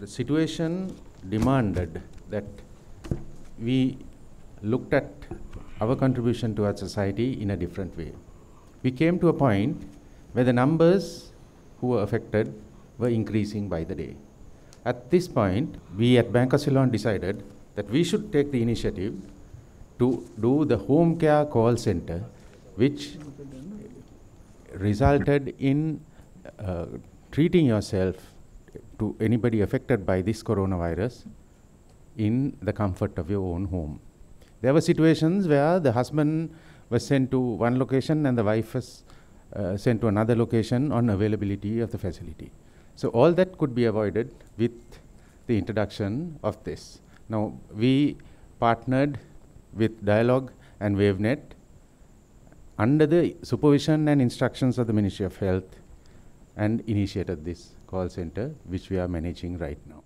the situation demanded that we looked at our contribution to our society in a different way. We came to a point where the numbers who were affected were increasing by the day. At this point, we at Bank of Ceylon decided that we should take the initiative to do the home care call center, which resulted in uh, treating yourself to anybody affected by this coronavirus in the comfort of your own home. There were situations where the husband was sent to one location and the wife was uh, sent to another location on availability of the facility. So all that could be avoided with the introduction of this. Now we partnered with Dialogue and WaveNet under the supervision and instructions of the Ministry of Health and initiated this call center which we are managing right now.